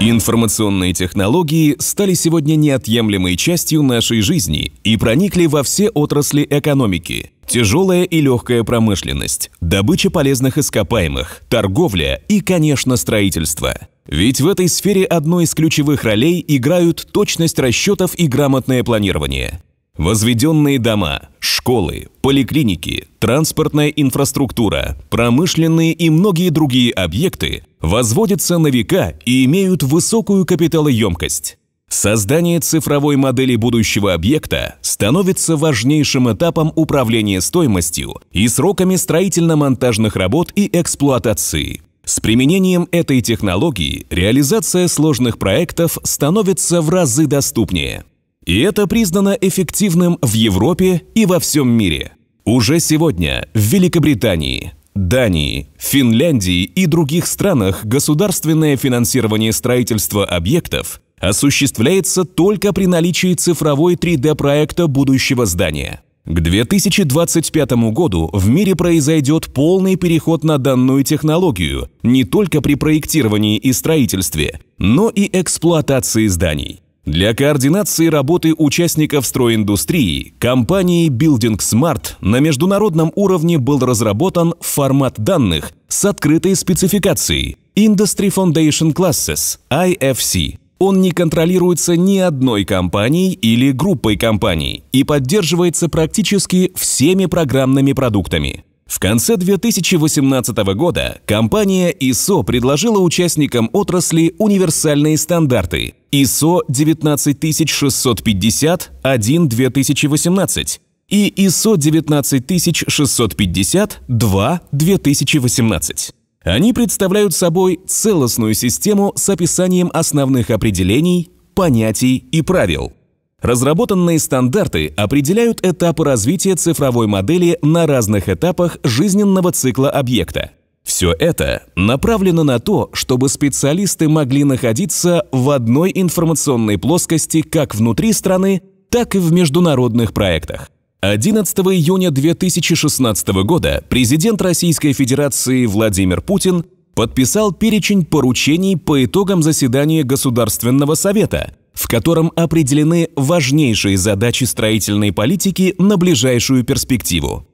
Информационные технологии стали сегодня неотъемлемой частью нашей жизни и проникли во все отрасли экономики. Тяжелая и легкая промышленность, добыча полезных ископаемых, торговля и, конечно, строительство. Ведь в этой сфере одной из ключевых ролей играют точность расчетов и грамотное планирование. Возведенные дома, школы, поликлиники, транспортная инфраструктура, промышленные и многие другие объекты возводятся на века и имеют высокую капиталоемкость. Создание цифровой модели будущего объекта становится важнейшим этапом управления стоимостью и сроками строительно-монтажных работ и эксплуатации. С применением этой технологии реализация сложных проектов становится в разы доступнее. И это признано эффективным в Европе и во всем мире. Уже сегодня в Великобритании, Дании, Финляндии и других странах государственное финансирование строительства объектов осуществляется только при наличии цифровой 3D-проекта будущего здания. К 2025 году в мире произойдет полный переход на данную технологию не только при проектировании и строительстве, но и эксплуатации зданий. Для координации работы участников стройиндустрии компанией Building Smart на международном уровне был разработан формат данных с открытой спецификацией Industry Foundation Classes, IFC. Он не контролируется ни одной компанией или группой компаний и поддерживается практически всеми программными продуктами. В конце 2018 года компания ISO предложила участникам отрасли универсальные стандарты ISO 19651 2018 и ISO 19652 2018 Они представляют собой целостную систему с описанием основных определений, понятий и правил – Разработанные стандарты определяют этапы развития цифровой модели на разных этапах жизненного цикла объекта. Все это направлено на то, чтобы специалисты могли находиться в одной информационной плоскости как внутри страны, так и в международных проектах. 11 июня 2016 года президент Российской Федерации Владимир Путин подписал перечень поручений по итогам заседания Государственного Совета – в котором определены важнейшие задачи строительной политики на ближайшую перспективу.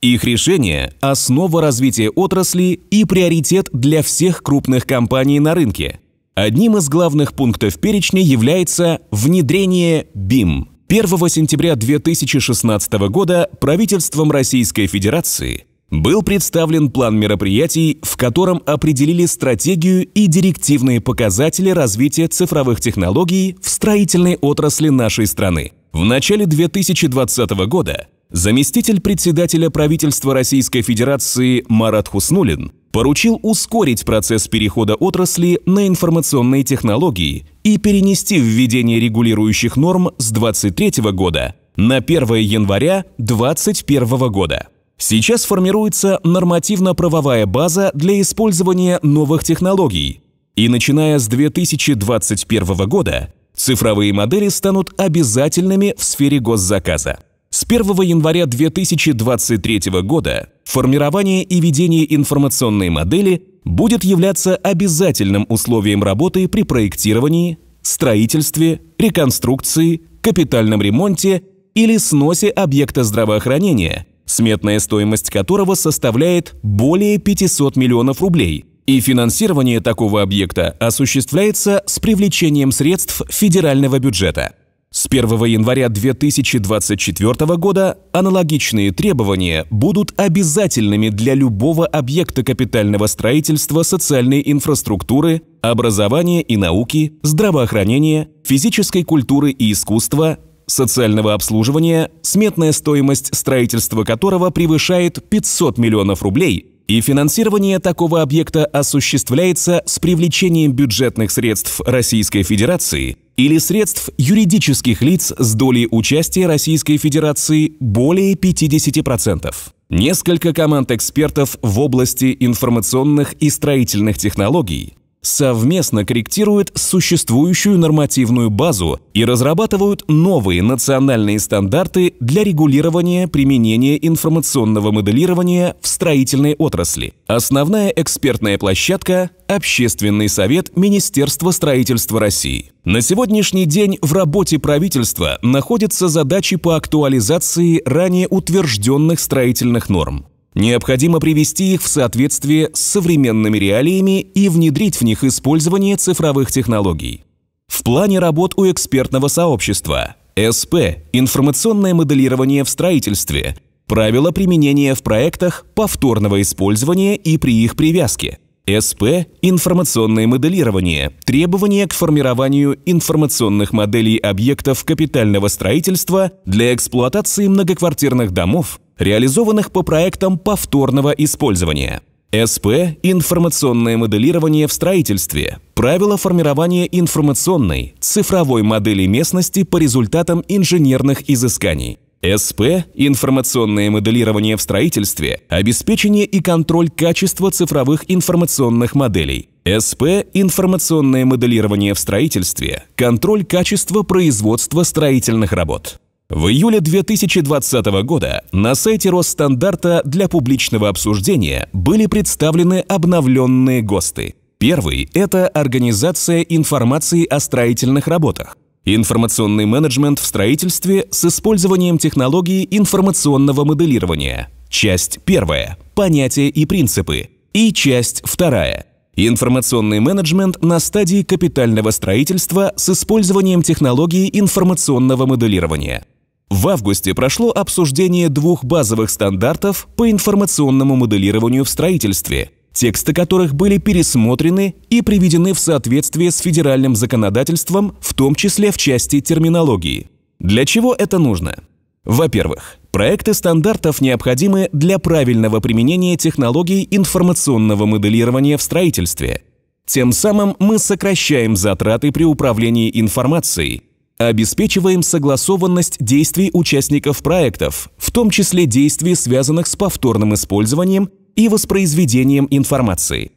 Их решение – основа развития отрасли и приоритет для всех крупных компаний на рынке. Одним из главных пунктов перечня является внедрение BIM. 1 сентября 2016 года правительством Российской Федерации был представлен план мероприятий, в котором определили стратегию и директивные показатели развития цифровых технологий в строительной отрасли нашей страны. В начале 2020 года заместитель председателя правительства Российской Федерации Марат Хуснулин поручил ускорить процесс перехода отрасли на информационные технологии и перенести введение регулирующих норм с 2023 года на 1 января 2021 года. Сейчас формируется нормативно-правовая база для использования новых технологий. И начиная с 2021 года цифровые модели станут обязательными в сфере госзаказа. С 1 января 2023 года формирование и ведение информационной модели будет являться обязательным условием работы при проектировании, строительстве, реконструкции, капитальном ремонте или сносе объекта здравоохранения – сметная стоимость которого составляет более 500 миллионов рублей. И финансирование такого объекта осуществляется с привлечением средств федерального бюджета. С 1 января 2024 года аналогичные требования будут обязательными для любого объекта капитального строительства социальной инфраструктуры, образования и науки, здравоохранения, физической культуры и искусства, социального обслуживания, сметная стоимость строительства которого превышает 500 миллионов рублей, и финансирование такого объекта осуществляется с привлечением бюджетных средств Российской Федерации или средств юридических лиц с долей участия Российской Федерации более 50%. Несколько команд экспертов в области информационных и строительных технологий совместно корректируют существующую нормативную базу и разрабатывают новые национальные стандарты для регулирования применения информационного моделирования в строительной отрасли. Основная экспертная площадка – Общественный совет Министерства строительства России. На сегодняшний день в работе правительства находятся задачи по актуализации ранее утвержденных строительных норм. Необходимо привести их в соответствие с современными реалиями и внедрить в них использование цифровых технологий. В плане работ у экспертного сообщества СП – информационное моделирование в строительстве, правила применения в проектах повторного использования и при их привязке – СП – информационное моделирование, требования к формированию информационных моделей объектов капитального строительства для эксплуатации многоквартирных домов реализованных по проектам повторного использования. СП – информационное моделирование в строительстве, правила формирования информационной, цифровой модели местности по результатам инженерных изысканий. СП – информационное моделирование в строительстве, обеспечение и контроль качества цифровых информационных моделей. СП – информационное моделирование в строительстве, контроль качества производства строительных работ. В июле 2020 года на сайте Росстандарта для публичного обсуждения были представлены обновленные ГОСТы. Первый – это организация информации о строительных работах. Информационный менеджмент в строительстве с использованием технологии информационного моделирования. Часть первая – понятия и принципы. И часть вторая – информационный менеджмент на стадии капитального строительства с использованием технологии информационного моделирования. В августе прошло обсуждение двух базовых стандартов по информационному моделированию в строительстве, тексты которых были пересмотрены и приведены в соответствие с федеральным законодательством, в том числе в части терминологии. Для чего это нужно? Во-первых, проекты стандартов необходимы для правильного применения технологий информационного моделирования в строительстве. Тем самым мы сокращаем затраты при управлении информацией – Обеспечиваем согласованность действий участников проектов, в том числе действий, связанных с повторным использованием и воспроизведением информации.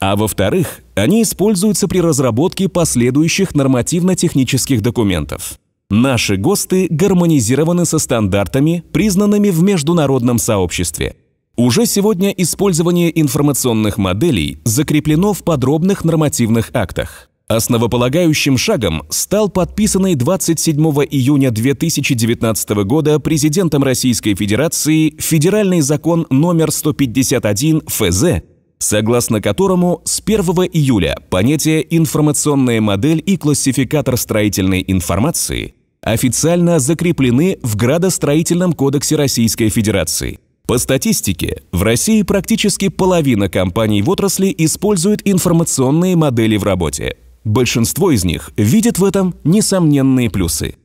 А во-вторых, они используются при разработке последующих нормативно-технических документов. Наши ГОСТы гармонизированы со стандартами, признанными в международном сообществе. Уже сегодня использование информационных моделей закреплено в подробных нормативных актах. Основополагающим шагом стал подписанный 27 июня 2019 года президентом Российской Федерации федеральный закон номер 151 ФЗ, согласно которому с 1 июля понятие «информационная модель и классификатор строительной информации» официально закреплены в Градостроительном кодексе Российской Федерации. По статистике, в России практически половина компаний в отрасли используют информационные модели в работе, Большинство из них видят в этом несомненные плюсы.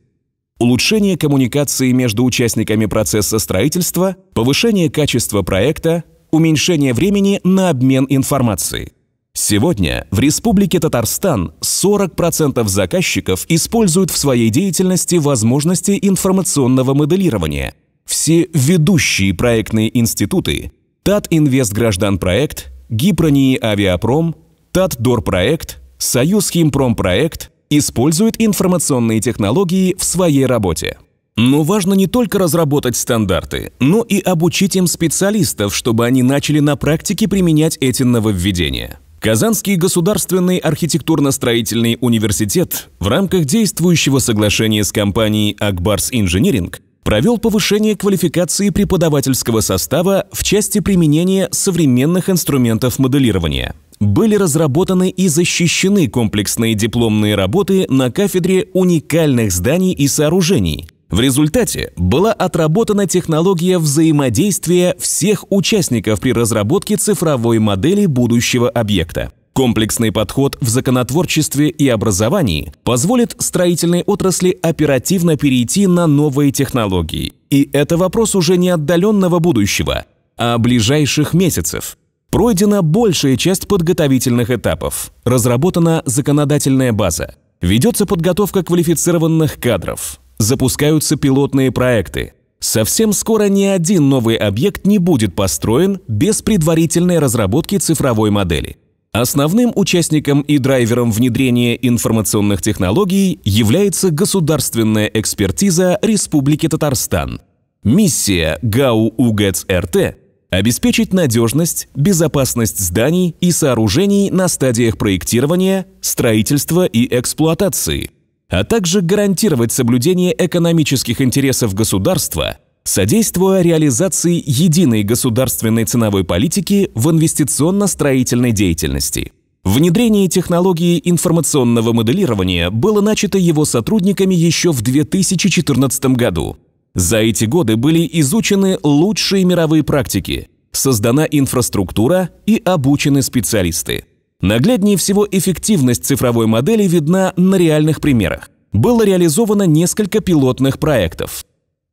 Улучшение коммуникации между участниками процесса строительства, повышение качества проекта, уменьшение времени на обмен информацией. Сегодня в Республике Татарстан 40% заказчиков используют в своей деятельности возможности информационного моделирования. Все ведущие проектные институты – Татинвестгражданпроект, Гипронии Авиапром, Татдорпроект, Союз Химпромпроект использует информационные технологии в своей работе. Но важно не только разработать стандарты, но и обучить им специалистов, чтобы они начали на практике применять эти нововведения. Казанский государственный архитектурно-строительный университет в рамках действующего соглашения с компанией «Акбарс Инжиниринг» провел повышение квалификации преподавательского состава в части применения современных инструментов моделирования. Были разработаны и защищены комплексные дипломные работы на кафедре уникальных зданий и сооружений. В результате была отработана технология взаимодействия всех участников при разработке цифровой модели будущего объекта. Комплексный подход в законотворчестве и образовании позволит строительной отрасли оперативно перейти на новые технологии. И это вопрос уже не отдаленного будущего, а ближайших месяцев. Пройдена большая часть подготовительных этапов, разработана законодательная база, ведется подготовка квалифицированных кадров, запускаются пилотные проекты. Совсем скоро ни один новый объект не будет построен без предварительной разработки цифровой модели. Основным участником и драйвером внедрения информационных технологий является государственная экспертиза Республики Татарстан. Миссия ГАУ УГЭЦ РТ – обеспечить надежность, безопасность зданий и сооружений на стадиях проектирования, строительства и эксплуатации, а также гарантировать соблюдение экономических интересов государства – содействуя реализации единой государственной ценовой политики в инвестиционно-строительной деятельности. Внедрение технологии информационного моделирования было начато его сотрудниками еще в 2014 году. За эти годы были изучены лучшие мировые практики, создана инфраструктура и обучены специалисты. Нагляднее всего эффективность цифровой модели видна на реальных примерах. Было реализовано несколько пилотных проектов –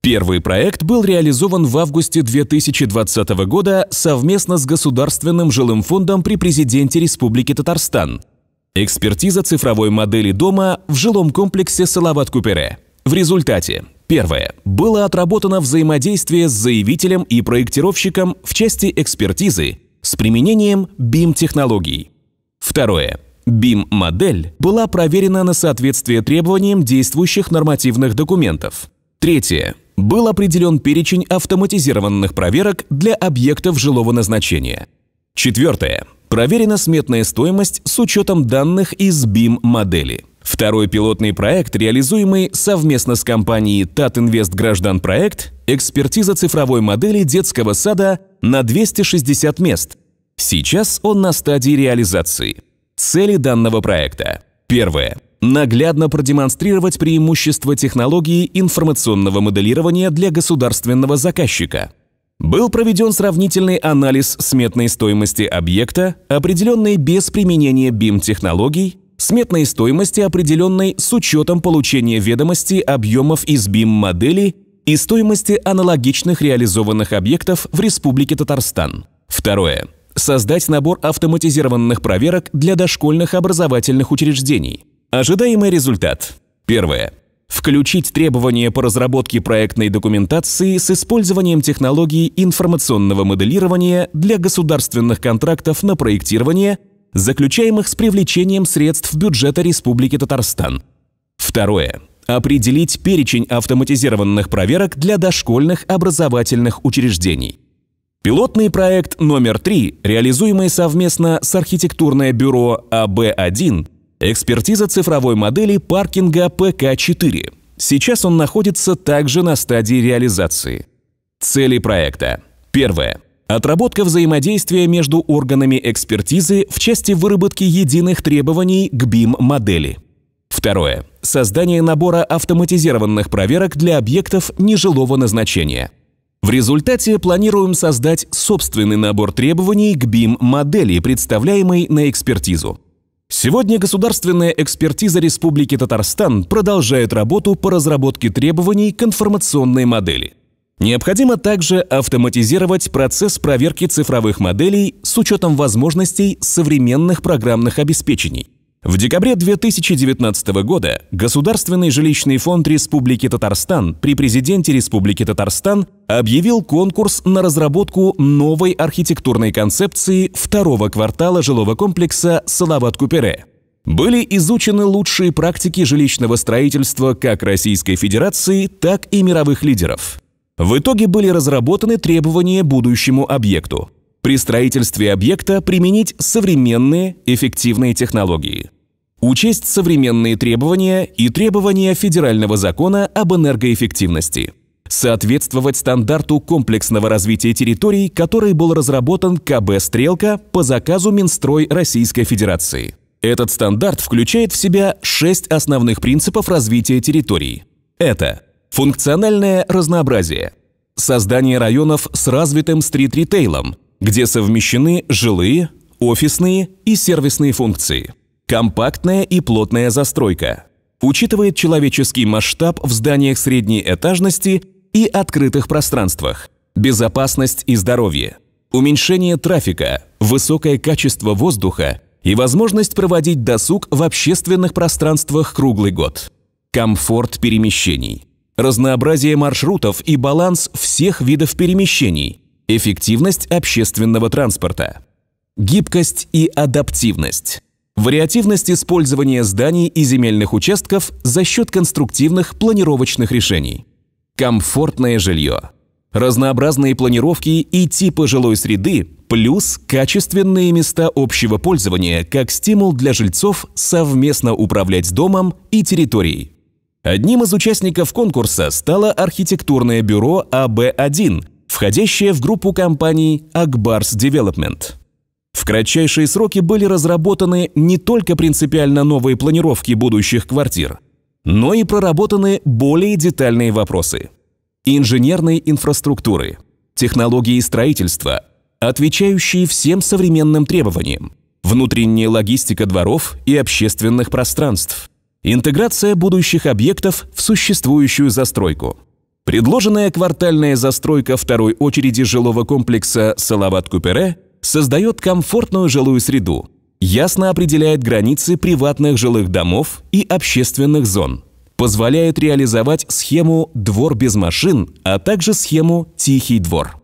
Первый проект был реализован в августе 2020 года совместно с Государственным жилым фондом при президенте Республики Татарстан. Экспертиза цифровой модели дома в жилом комплексе «Салават-Купере». В результате Первое. Было отработано взаимодействие с заявителем и проектировщиком в части экспертизы с применением BIM-технологий. Второе. BIM-модель была проверена на соответствие требованиям действующих нормативных документов. Третье был определен перечень автоматизированных проверок для объектов жилого назначения. Четвертое. Проверена сметная стоимость с учетом данных из BIM-модели. Второй пилотный проект, реализуемый совместно с компанией «Татинвест Граждан Проект» экспертиза цифровой модели детского сада на 260 мест. Сейчас он на стадии реализации. Цели данного проекта. Первое наглядно продемонстрировать преимущества технологии информационного моделирования для государственного заказчика. Был проведен сравнительный анализ сметной стоимости объекта, определенной без применения BIM-технологий, сметной стоимости, определенной с учетом получения ведомости объемов из BIM-модели и стоимости аналогичных реализованных объектов в Республике Татарстан. Второе. Создать набор автоматизированных проверок для дошкольных образовательных учреждений – Ожидаемый результат. Первое. Включить требования по разработке проектной документации с использованием технологии информационного моделирования для государственных контрактов на проектирование, заключаемых с привлечением средств бюджета Республики Татарстан. Второе. Определить перечень автоматизированных проверок для дошкольных образовательных учреждений. Пилотный проект номер три, реализуемый совместно с архитектурное бюро АБ-1, Экспертиза цифровой модели паркинга ПК-4. Сейчас он находится также на стадии реализации. Цели проекта. Первое. Отработка взаимодействия между органами экспертизы в части выработки единых требований к BIM-модели. Второе. Создание набора автоматизированных проверок для объектов нежилого назначения. В результате планируем создать собственный набор требований к BIM-модели, представляемой на экспертизу. Сегодня государственная экспертиза Республики Татарстан продолжает работу по разработке требований к информационной модели. Необходимо также автоматизировать процесс проверки цифровых моделей с учетом возможностей современных программных обеспечений. В декабре 2019 года Государственный жилищный фонд Республики Татарстан при президенте Республики Татарстан объявил конкурс на разработку новой архитектурной концепции второго квартала жилого комплекса «Салават-Купере». Были изучены лучшие практики жилищного строительства как Российской Федерации, так и мировых лидеров. В итоге были разработаны требования будущему объекту – при строительстве объекта применить современные эффективные технологии. Учесть современные требования и требования Федерального закона об энергоэффективности. Соответствовать стандарту комплексного развития территорий, который был разработан КБ «Стрелка» по заказу Минстрой Российской Федерации. Этот стандарт включает в себя шесть основных принципов развития территорий. Это функциональное разнообразие, создание районов с развитым стрит-ритейлом – где совмещены жилые, офисные и сервисные функции. Компактная и плотная застройка. Учитывает человеческий масштаб в зданиях средней этажности и открытых пространствах. Безопасность и здоровье. Уменьшение трафика, высокое качество воздуха и возможность проводить досуг в общественных пространствах круглый год. Комфорт перемещений. Разнообразие маршрутов и баланс всех видов перемещений – Эффективность общественного транспорта. Гибкость и адаптивность. Вариативность использования зданий и земельных участков за счет конструктивных планировочных решений. Комфортное жилье. Разнообразные планировки и типы жилой среды плюс качественные места общего пользования как стимул для жильцов совместно управлять домом и территорией. Одним из участников конкурса стало архитектурное бюро АБ-1, входящая в группу компаний Акбарс Development. В кратчайшие сроки были разработаны не только принципиально новые планировки будущих квартир, но и проработаны более детальные вопросы. Инженерной инфраструктуры, технологии строительства, отвечающие всем современным требованиям, внутренняя логистика дворов и общественных пространств, интеграция будущих объектов в существующую застройку – Предложенная квартальная застройка второй очереди жилого комплекса «Салават-Купере» создает комфортную жилую среду, ясно определяет границы приватных жилых домов и общественных зон, позволяет реализовать схему «Двор без машин», а также схему «Тихий двор».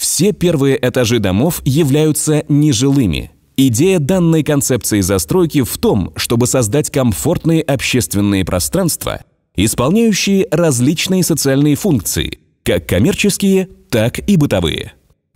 Все первые этажи домов являются нежилыми. Идея данной концепции застройки в том, чтобы создать комфортные общественные пространства – исполняющие различные социальные функции, как коммерческие, так и бытовые.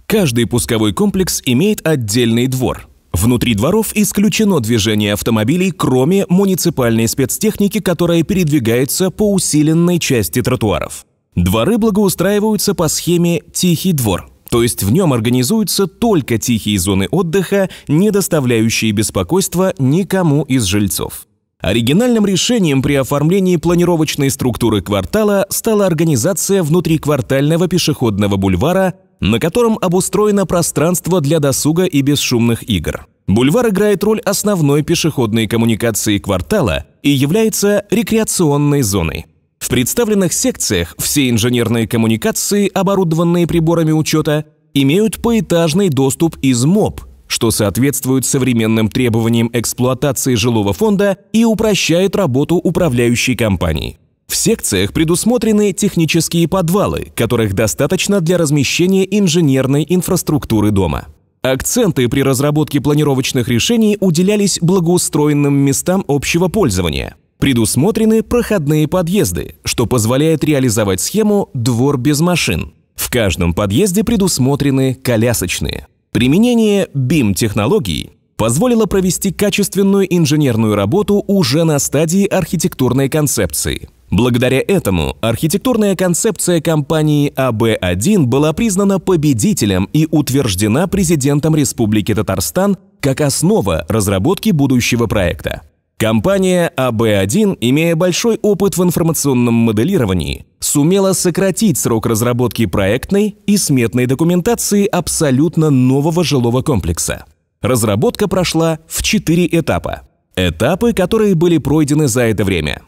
Каждый пусковой комплекс имеет отдельный двор. Внутри дворов исключено движение автомобилей, кроме муниципальной спецтехники, которая передвигается по усиленной части тротуаров. Дворы благоустраиваются по схеме «тихий двор», то есть в нем организуются только тихие зоны отдыха, не доставляющие беспокойства никому из жильцов. Оригинальным решением при оформлении планировочной структуры квартала стала организация внутриквартального пешеходного бульвара, на котором обустроено пространство для досуга и бесшумных игр. Бульвар играет роль основной пешеходной коммуникации квартала и является рекреационной зоной. В представленных секциях все инженерные коммуникации, оборудованные приборами учета, имеют поэтажный доступ из МОП – что соответствует современным требованиям эксплуатации жилого фонда и упрощает работу управляющей компании. В секциях предусмотрены технические подвалы, которых достаточно для размещения инженерной инфраструктуры дома. Акценты при разработке планировочных решений уделялись благоустроенным местам общего пользования. Предусмотрены проходные подъезды, что позволяет реализовать схему «двор без машин». В каждом подъезде предусмотрены колясочные. Применение BIM-технологий позволило провести качественную инженерную работу уже на стадии архитектурной концепции. Благодаря этому архитектурная концепция компании АБ-1 была признана победителем и утверждена президентом Республики Татарстан как основа разработки будущего проекта. Компания АБ-1, имея большой опыт в информационном моделировании, сумела сократить срок разработки проектной и сметной документации абсолютно нового жилого комплекса. Разработка прошла в четыре этапа. Этапы, которые были пройдены за это время.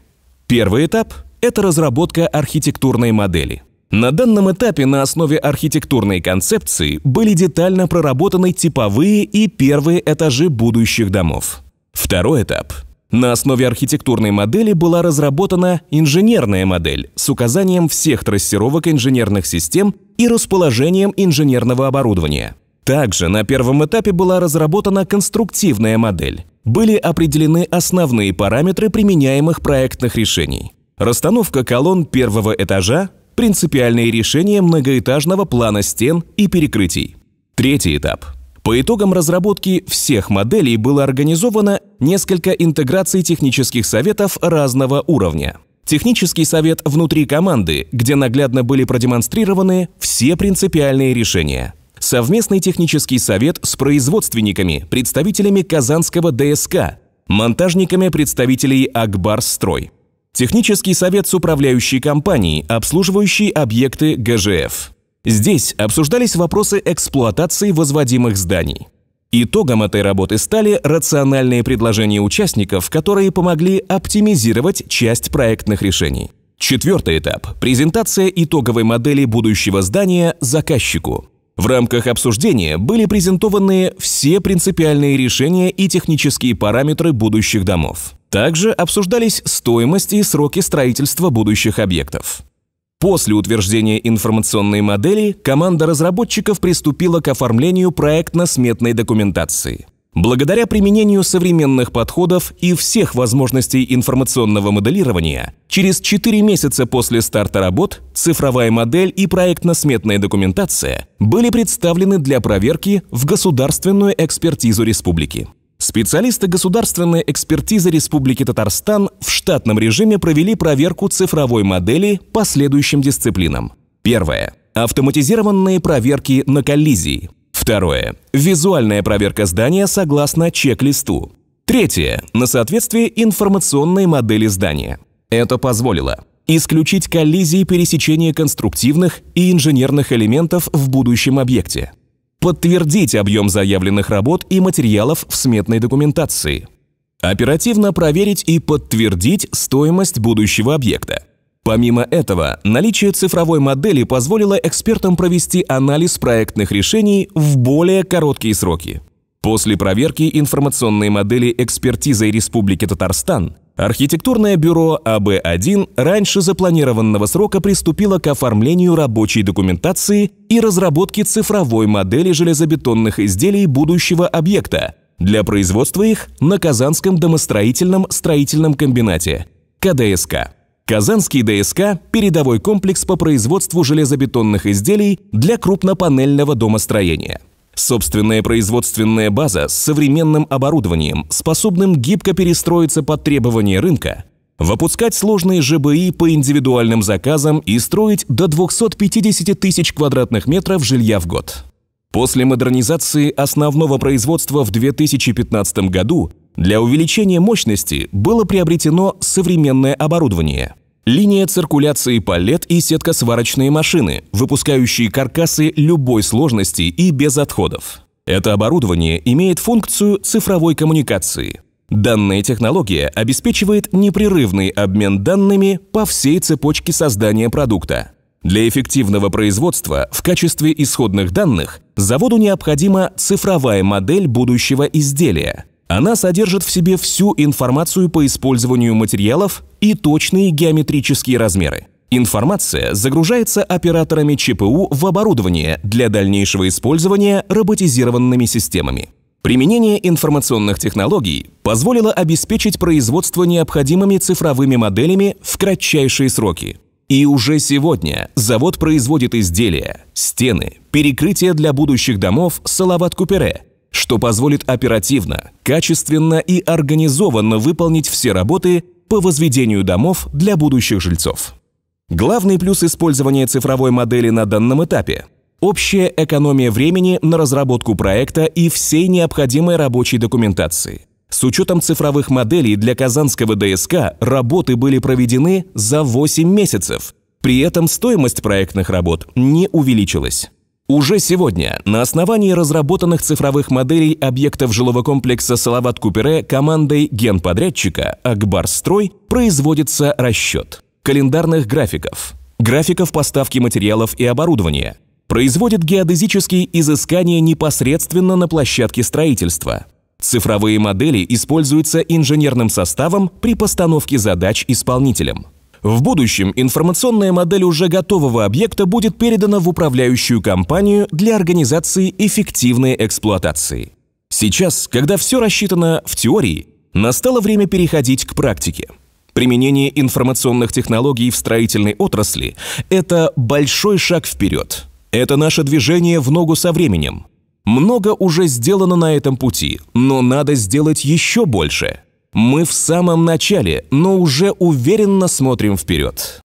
Первый этап – это разработка архитектурной модели. На данном этапе на основе архитектурной концепции были детально проработаны типовые и первые этажи будущих домов. Второй этап на основе архитектурной модели была разработана инженерная модель с указанием всех трассировок инженерных систем и расположением инженерного оборудования. Также на первом этапе была разработана конструктивная модель. Были определены основные параметры применяемых проектных решений. Расстановка колонн первого этажа, принципиальные решения многоэтажного плана стен и перекрытий. Третий этап по итогам разработки всех моделей было организовано несколько интеграций технических советов разного уровня. Технический совет внутри команды, где наглядно были продемонстрированы все принципиальные решения. Совместный технический совет с производственниками, представителями Казанского ДСК, монтажниками представителей Акбарстрой. Технический совет с управляющей компанией, обслуживающей объекты ГЖФ. Здесь обсуждались вопросы эксплуатации возводимых зданий. Итогом этой работы стали рациональные предложения участников, которые помогли оптимизировать часть проектных решений. Четвертый этап – презентация итоговой модели будущего здания заказчику. В рамках обсуждения были презентованы все принципиальные решения и технические параметры будущих домов. Также обсуждались стоимость и сроки строительства будущих объектов. После утверждения информационной модели команда разработчиков приступила к оформлению проектно-сметной документации. Благодаря применению современных подходов и всех возможностей информационного моделирования, через 4 месяца после старта работ цифровая модель и проектно-сметная документация были представлены для проверки в Государственную экспертизу республики. Специалисты государственной экспертизы Республики Татарстан в штатном режиме провели проверку цифровой модели по следующим дисциплинам. Первое. Автоматизированные проверки на коллизии. Второе. Визуальная проверка здания согласно чек-листу. Третье. На соответствие информационной модели здания. Это позволило исключить коллизии пересечения конструктивных и инженерных элементов в будущем объекте – подтвердить объем заявленных работ и материалов в сметной документации, оперативно проверить и подтвердить стоимость будущего объекта. Помимо этого, наличие цифровой модели позволило экспертам провести анализ проектных решений в более короткие сроки. После проверки информационной модели экспертизой Республики Татарстан архитектурное бюро АБ-1 раньше запланированного срока приступило к оформлению рабочей документации и разработке цифровой модели железобетонных изделий будущего объекта для производства их на Казанском домостроительном строительном комбинате КДСК. Казанский ДСК – передовой комплекс по производству железобетонных изделий для крупнопанельного домостроения. Собственная производственная база с современным оборудованием, способным гибко перестроиться под требования рынка, выпускать сложные ЖБИ по индивидуальным заказам и строить до 250 тысяч квадратных метров жилья в год. После модернизации основного производства в 2015 году для увеличения мощности было приобретено современное оборудование – Линия циркуляции палет и сетка сварочные машины, выпускающие каркасы любой сложности и без отходов. Это оборудование имеет функцию цифровой коммуникации. Данная технология обеспечивает непрерывный обмен данными по всей цепочке создания продукта. Для эффективного производства в качестве исходных данных заводу необходима цифровая модель будущего изделия – она содержит в себе всю информацию по использованию материалов и точные геометрические размеры. Информация загружается операторами ЧПУ в оборудование для дальнейшего использования роботизированными системами. Применение информационных технологий позволило обеспечить производство необходимыми цифровыми моделями в кратчайшие сроки. И уже сегодня завод производит изделия, стены, перекрытия для будущих домов «Салават Купере», что позволит оперативно, качественно и организованно выполнить все работы по возведению домов для будущих жильцов. Главный плюс использования цифровой модели на данном этапе – общая экономия времени на разработку проекта и всей необходимой рабочей документации. С учетом цифровых моделей для Казанского ДСК работы были проведены за 8 месяцев. При этом стоимость проектных работ не увеличилась. Уже сегодня на основании разработанных цифровых моделей объектов жилого комплекса «Салават-Купере» командой генподрядчика «Акбарстрой» производится расчет календарных графиков, графиков поставки материалов и оборудования, производит геодезические изыскания непосредственно на площадке строительства. Цифровые модели используются инженерным составом при постановке задач исполнителям. В будущем информационная модель уже готового объекта будет передана в управляющую компанию для организации эффективной эксплуатации. Сейчас, когда все рассчитано в теории, настало время переходить к практике. Применение информационных технологий в строительной отрасли – это большой шаг вперед. Это наше движение в ногу со временем. Много уже сделано на этом пути, но надо сделать еще больше – мы в самом начале, но уже уверенно смотрим вперед.